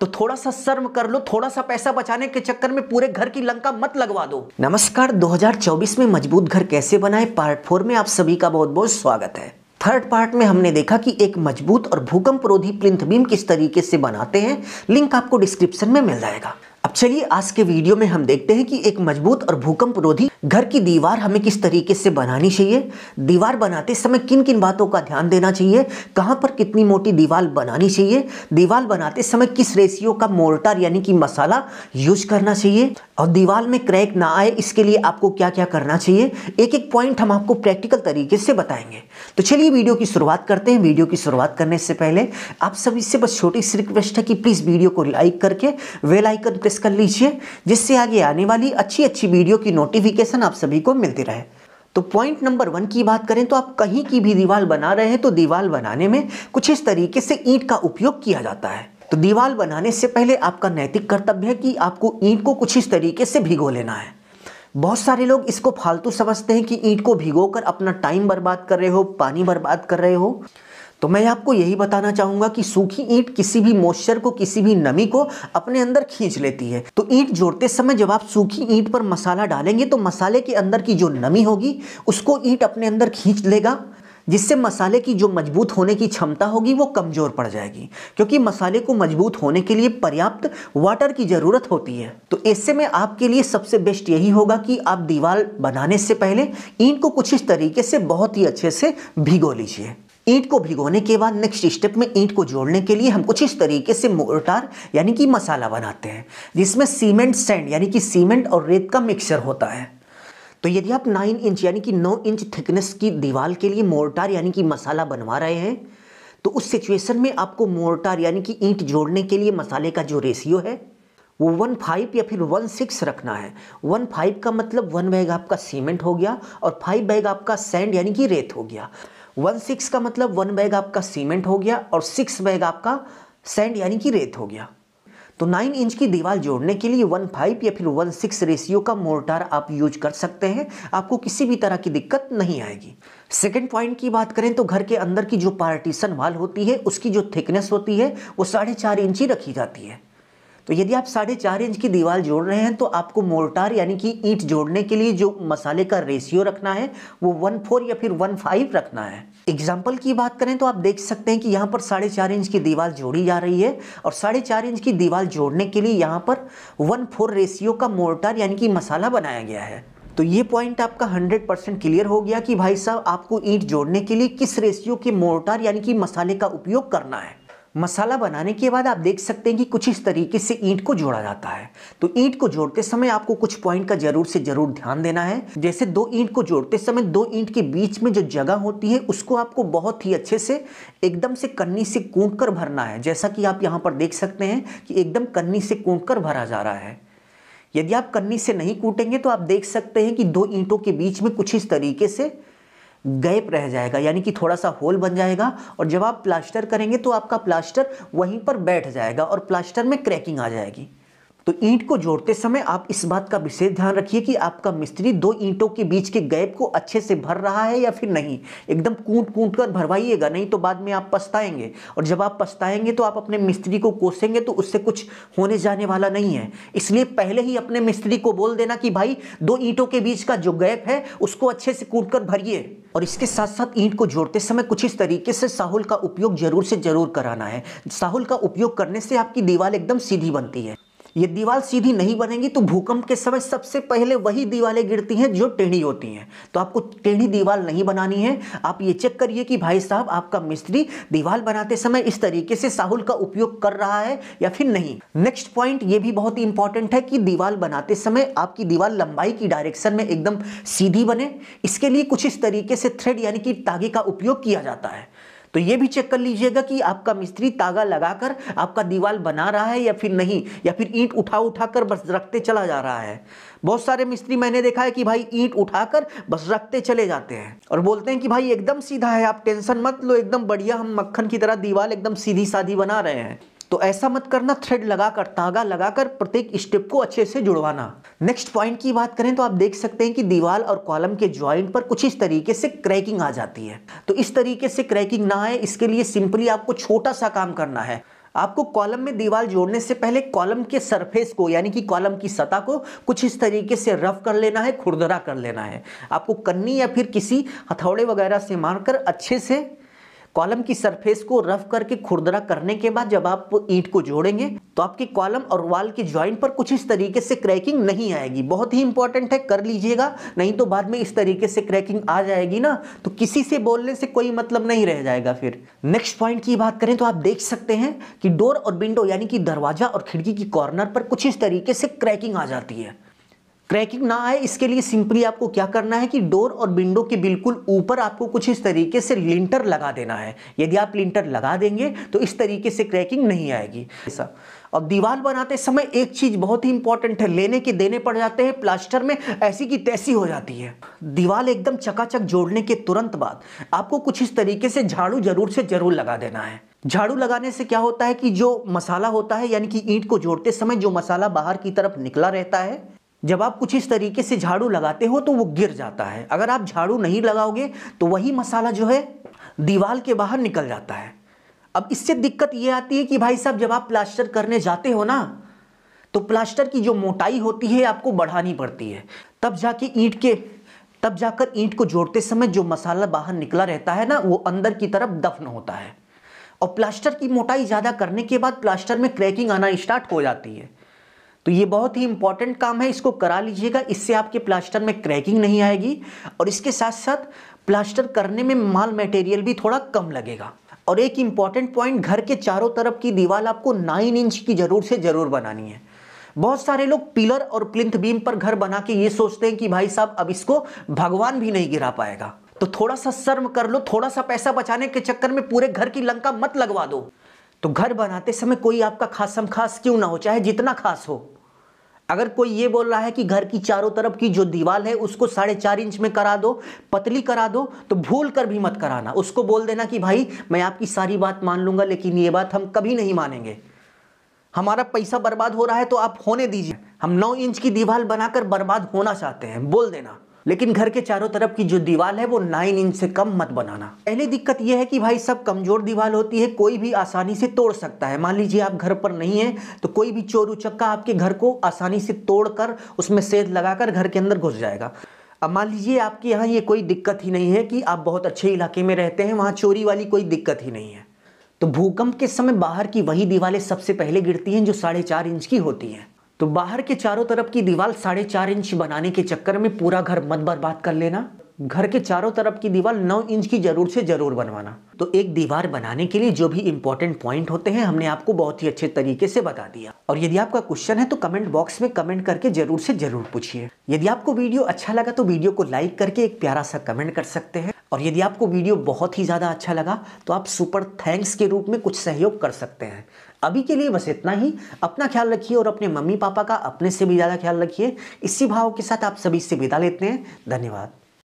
तो थोड़ा सा शर्म कर लो थोड़ा सा पैसा बचाने के चक्कर में पूरे घर की लंका मत लगवा दो नमस्कार 2024 में मजबूत घर कैसे बनाए पार्ट फोर में आप सभी का बहुत बहुत स्वागत है थर्ड पार्ट में हमने देखा कि एक मजबूत और भूकंप रोधी प्लिंथ बीम किस तरीके से बनाते हैं लिंक आपको डिस्क्रिप्शन में मिल जाएगा चलिए आज के वीडियो में हम देखते हैं कि एक मजबूत और भूकंप रोधी घर की दीवार हमें किस तरीके से बनानी चाहिए दीवार बनाते समय किन किन बातों का ध्यान देना चाहिए कहाँ पर कितनी मोटी दीवार बनानी चाहिए दीवार बनाते समय किस रेशियो का मोर्टार यानी कि मसाला यूज करना चाहिए और दीवार में क्रैक ना आए इसके लिए आपको क्या क्या करना चाहिए एक एक पॉइंट हम आपको प्रैक्टिकल तरीके से बताएंगे तो चलिए वीडियो की शुरुआत करते हैं वीडियो की शुरुआत करने से पहले आप सभी से बस छोटी सी रिक्वेस्ट है कि प्लीज़ वीडियो को लाइक करके वेलाइकन प्रेस कर कर लीजिए जिससे आगे आने वाली अच्छी अच्छी वीडियो की नोटिफिकेशन आप सभी को मिलती रहे तो पॉइंट नंबर वन की बात करें तो आप कहीं की भी दीवार बना रहे हैं तो दीवार बनाने में कुछ इस तरीके से ईंट का उपयोग किया जाता है तो दीवार बनाने से पहले आपका नैतिक कर्तव्य है कि आपको ईंट को कुछ इस तरीके से भिगो लेना है बहुत सारे लोग इसको फालतू समझते हैं कि ईंट को भिगोकर अपना टाइम बर्बाद कर रहे हो पानी बर्बाद कर रहे हो तो मैं आपको यही बताना चाहूँगा कि सूखी ईंट किसी भी मॉइस्चर को किसी भी नमी को अपने अंदर खींच लेती है तो ईंट जोड़ते समय जब आप सूखी ईंट पर मसाला डालेंगे तो मसाले के अंदर की जो नमी होगी उसको ईंट अपने अंदर खींच लेगा जिससे मसाले की जो मजबूत होने की क्षमता होगी वो कमज़ोर पड़ जाएगी क्योंकि मसाले को मजबूत होने के लिए पर्याप्त वाटर की ज़रूरत होती है तो ऐसे में आपके लिए सबसे बेस्ट यही होगा कि आप दीवार बनाने से पहले ईंट को कुछ इस तरीके से बहुत ही अच्छे से भिगो लीजिए ईंट को भिगोने के बाद नेक्स्ट स्टेप में ईंट को जोड़ने के लिए हम कुछ इस तरीके से मोर्टार यानी कि मसाला बनाते हैं जिसमें सीमेंट सैंड यानी कि सीमेंट और रेत का मिक्सचर होता है तो यदि आप 9 इंच यानी कि 9 इंच थिकनेस की दीवार के लिए मोर्टार यानी कि मसाला बनवा रहे हैं तो उस सिचुएशन में आपको मोर्टार यानी कि ईंट जोड़ने के लिए मसाले का जो रेशियो है वो वन फाइव या फिर वन सिक्स रखना है वन फाइव का मतलब वन बैग आपका सीमेंट हो गया और फाइव बैग आपका सैंड यानी कि रेत हो गया वन सिक्स का मतलब वन बैग आपका सीमेंट हो गया और सिक्स बैग आपका सैंड यानी कि रेत हो गया तो नाइन इंच की दीवार जोड़ने के लिए वन फाइव या फिर वन सिक्स रेशियो का मोर्टार आप यूज कर सकते हैं आपको किसी भी तरह की दिक्कत नहीं आएगी सेकेंड पॉइंट की बात करें तो घर के अंदर की जो पार्टीशन वाल होती है उसकी जो थिकनेस होती है वो साढ़े चार इंच ही रखी जाती है तो यदि आप साढ़े चार इंच की दीवार जोड़ रहे हैं तो आपको मोर्टार यानी कि ईंट जोड़ने के लिए जो मसाले का रेशियो रखना है वो वन फोर या फिर वन फाइव रखना है एग्जाम्पल की बात करें तो आप देख सकते हैं कि यहाँ पर साढ़े चार इंच की दीवार जोड़ी जा रही है और साढ़े चार इंच की दीवार जोड़ने के लिए यहाँ पर वन फोर रेशियो का मोर्टार यानी कि मसाला बनाया गया है तो ये पॉइंट आपका 100 परसेंट क्लियर हो गया कि भाई साहब आपको ईंट जोड़ने के लिए किस रेशियो के मोर्टार यानी कि मसाले का उपयोग करना है मसाला बनाने के बाद आप देख सकते हैं कि कुछ इस तरीके से ईंट को जोड़ा जाता है तो ईंट को जोड़ते समय आपको कुछ पॉइंट का जरूर से जरूर ध्यान देना है जैसे दो ईंट को जोड़ते समय दो ईंट के बीच में जो जगह होती है उसको आपको बहुत ही अच्छे से एकदम से कन्नी से कूट कर भरना है जैसा कि आप यहाँ पर देख सकते हैं कि एकदम कन्नी से कूट कर भरा जा रहा है यदि आप कन्नी से नहीं कूटेंगे तो आप देख सकते हैं कि दो ईंटों के बीच में कुछ इस तरीके से गैप रह जाएगा यानी कि थोड़ा सा होल बन जाएगा और जब आप प्लास्टर करेंगे तो आपका प्लास्टर वहीं पर बैठ जाएगा और प्लास्टर में क्रैकिंग आ जाएगी तो ईंट को जोड़ते समय आप इस बात का विशेष ध्यान रखिए कि आपका मिस्त्री दो ईंटों के बीच के गैप को अच्छे से भर रहा है या फिर नहीं एकदम कूट कूट कर भरवाइएगा नहीं तो बाद में आप पछताएंगे और जब आप पछताएंगे तो आप अपने मिस्त्री को कोसेंगे तो उससे कुछ होने जाने वाला नहीं है इसलिए पहले ही अपने मिस्त्री को बोल देना कि भाई दो ईंटों के बीच का जो गैप है उसको अच्छे से कूट कर भरिए और इसके साथ साथ ईंट को जोड़ते समय कुछ इस तरीके से साहुल का उपयोग जरूर से जरूर कराना है साहुल का उपयोग करने से आपकी दीवार एकदम सीधी बनती है ये दीवार सीधी नहीं बनेगी तो भूकंप के समय सबसे पहले वही दीवारें गिरती हैं जो टेढ़ी होती हैं तो आपको टेढ़ी दीवार नहीं बनानी है आप ये चेक करिए कि भाई साहब आपका मिस्त्री दीवार बनाते समय इस तरीके से साहुल का उपयोग कर रहा है या फिर नहीं नेक्स्ट पॉइंट ये भी बहुत ही इंपॉर्टेंट है कि दीवार बनाते समय आपकी दीवार लंबाई की डायरेक्शन में एकदम सीधी बने इसके लिए कुछ इस तरीके से थ्रेड यानी कि तागे का उपयोग किया जाता है तो ये भी चेक कर लीजिएगा कि आपका मिस्त्री तागा लगाकर आपका दीवार बना रहा है या फिर नहीं या फिर ईंट उठा उठा कर बस रखते चला जा रहा है बहुत सारे मिस्त्री मैंने देखा है कि भाई ईंट उठाकर बस रखते चले जाते हैं और बोलते हैं कि भाई एकदम सीधा है आप टेंशन मत लो एकदम बढ़िया हम मक्खन की तरह दीवार एकदम सीधी साधी बना रहे हैं तो ऐसा मत करना थ्रेड लगा कर तागा लगाकर प्रत्येक स्टेप को अच्छे से जुड़वाना नेक्स्ट पॉइंट की बात करें तो आप देख सकते हैं कि दीवार और कॉलम के ज्वाइंट पर कुछ इस तरीके से क्रैकिंग आ जाती है तो इस तरीके से क्रैकिंग ना आए इसके लिए सिंपली आपको छोटा सा काम करना है आपको कॉलम में दीवार जोड़ने से पहले कॉलम के सरफेस को यानी कि कॉलम की सतह को कुछ इस तरीके से रफ कर लेना है खुरदरा कर लेना है आपको कन्नी या फिर किसी हथौड़े वगैरह से मारकर अच्छे से कॉलम की सरफेस को रफ करके खुरदरा करने के बाद जब आप ईट को जोड़ेंगे तो आपके कॉलम और वाल के ज्वाइंट पर कुछ इस तरीके से क्रैकिंग नहीं आएगी बहुत ही इंपॉर्टेंट है कर लीजिएगा नहीं तो बाद में इस तरीके से क्रैकिंग आ जाएगी ना तो किसी से बोलने से कोई मतलब नहीं रह जाएगा फिर नेक्स्ट पॉइंट की बात करें तो आप देख सकते हैं कि डोर और विंडो यानी कि दरवाजा और खिड़की की कॉर्नर पर कुछ इस तरीके से क्रैकिंग आ जाती है क्रैकिंग ना आए इसके लिए सिंपली आपको क्या करना है कि डोर और विंडो के बिल्कुल ऊपर आपको कुछ इस तरीके से लिंटर लगा देना है यदि आप लिंटर लगा देंगे तो इस तरीके से क्रैकिंग नहीं आएगी ऐसा अब दीवार बनाते समय एक चीज़ बहुत ही इंपॉर्टेंट है लेने के देने पड़ जाते हैं प्लास्टर में ऐसी की तैसी हो जाती है दीवार एकदम चकाचक जोड़ने के तुरंत बाद आपको कुछ इस तरीके से झाड़ू जरूर से जरूर लगा देना है झाड़ू लगाने से क्या होता है कि जो मसाला होता है यानी कि ईंट को जोड़ते समय जो मसाला बाहर की तरफ निकला रहता है जब आप कुछ इस तरीके से झाड़ू लगाते हो तो वो गिर जाता है अगर आप झाड़ू नहीं लगाओगे तो वही मसाला जो है दीवार के बाहर निकल जाता है अब इससे दिक्कत ये आती है कि भाई साहब जब आप प्लास्टर करने जाते हो ना तो प्लास्टर की जो मोटाई होती है आपको बढ़ानी पड़ती है तब जाके ईंट के तब जाकर ईंट को जोड़ते समय जो मसाला बाहर निकला रहता है ना वो अंदर की तरफ दफन होता है और प्लास्टर की मोटाई ज़्यादा करने के बाद प्लास्टर में क्रैकिंग आना स्टार्ट हो जाती है तो ये बहुत ही इंपॉर्टेंट काम है इसको करा लीजिएगा इससे आपके प्लास्टर में क्रैकिंग नहीं आएगी और इसके साथ साथ प्लास्टर करने में माल मटेरियल भी थोड़ा कम लगेगा और एक इंपॉर्टेंट पॉइंट घर के चारों तरफ की दीवार आपको नाइन इंच की ज़रूर से ज़रूर बनानी है बहुत सारे लोग पिलर और प्लिंथ बीम पर घर बना के ये सोचते हैं कि भाई साहब अब इसको भगवान भी नहीं गिरा पाएगा तो थोड़ा सा शर्म कर लो थोड़ा सा पैसा बचाने के चक्कर में पूरे घर की लंका मत लगवा दो तो घर बनाते समय कोई आपका खासम खास क्यों ना हो चाहे जितना खास हो अगर कोई ये बोल रहा है कि घर की चारों तरफ की जो दीवार है उसको साढ़े चार इंच में करा दो पतली करा दो तो भूल कर भी मत कराना उसको बोल देना कि भाई मैं आपकी सारी बात मान लूंगा लेकिन ये बात हम कभी नहीं मानेंगे हमारा पैसा बर्बाद हो रहा है तो आप होने दीजिए हम नौ इंच की दीवार बनाकर बर्बाद होना चाहते हैं बोल देना लेकिन घर के चारों तरफ की जो दीवार है वो नाइन इंच से कम मत बनाना पहली दिक्कत यह है कि भाई सब कमजोर दीवार होती है कोई भी आसानी से तोड़ सकता है मान लीजिए आप घर पर नहीं है तो कोई भी चोर उचक्का आपके घर को आसानी से तोड़कर उसमें सेध लगाकर घर के अंदर घुस जाएगा अब मान लीजिए आपके यहाँ ये कोई दिक्कत ही नहीं है कि आप बहुत अच्छे इलाके में रहते हैं वहाँ चोरी वाली कोई दिक्कत ही नहीं है तो भूकंप के समय बाहर की वही दीवारें सबसे पहले गिरती हैं जो साढ़े चार इंच की होती हैं तो बाहर के चारों तरफ की दीवार साढ़े चार इंच बनाने के चक्कर में पूरा घर मत बर्बाद कर लेना घर के चारों तरफ की दीवार नौ इंच की जरूर से जरूर बनवाना तो एक दीवार बनाने के लिए जो भी इंपॉर्टेंट पॉइंट होते हैं हमने आपको बहुत ही अच्छे तरीके से बता दिया और यदि आपका क्वेश्चन है तो कमेंट बॉक्स में कमेंट करके जरूर से जरूर पूछिए यदि आपको वीडियो अच्छा लगा तो वीडियो को लाइक करके एक प्यारा सा कमेंट कर सकते हैं और यदि आपको वीडियो बहुत ही ज़्यादा अच्छा लगा तो आप सुपर थैंक्स के रूप में कुछ सहयोग कर सकते हैं अभी के लिए बस इतना ही अपना ख्याल रखिए और अपने मम्मी पापा का अपने से भी ज़्यादा ख्याल रखिए इसी भाव के साथ आप सभी से विदा लेते हैं धन्यवाद